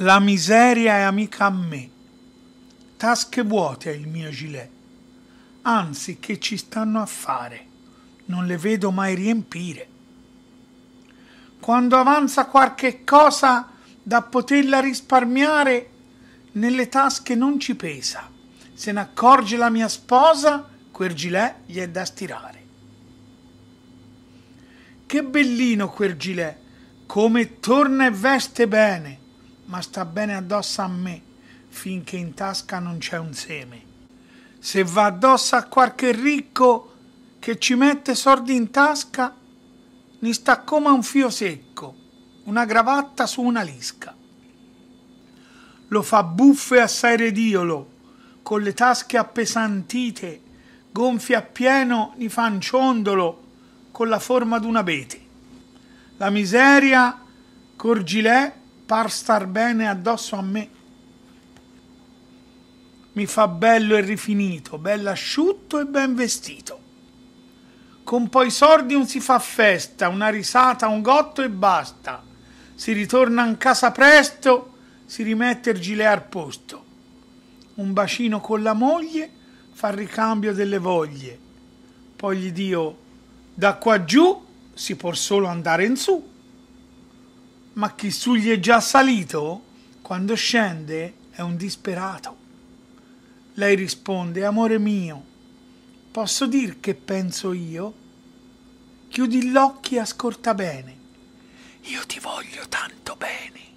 La miseria è amica a me. Tasche vuote il mio gilet. Anzi, che ci stanno a fare? Non le vedo mai riempire. Quando avanza qualche cosa da poterla risparmiare, nelle tasche non ci pesa. Se ne accorge la mia sposa, quel gilet gli è da stirare. Che bellino quel gilet, come torna e veste bene ma sta bene addosso a me finché in tasca non c'è un seme. Se va addosso a qualche ricco che ci mette sordi in tasca, ne sta come un fio secco, una gravatta su una lisca. Lo fa buffo e assai rediolo, con le tasche appesantite, gonfie pieno, ni fa un ciondolo con la forma d'un abete. La miseria, corgilè, par star bene addosso a me. Mi fa bello e rifinito, bello asciutto e ben vestito. Con poi sordi un si fa festa, una risata, un gotto e basta. Si ritorna in casa presto, si rimette il gilet al posto. Un bacino con la moglie fa ricambio delle voglie. Poi gli dio, da qua giù si può solo andare in su ma chi su gli è già salito, quando scende è un disperato. Lei risponde, amore mio, posso dir che penso io? Chiudi gli occhi e ascolta bene. Io ti voglio tanto bene.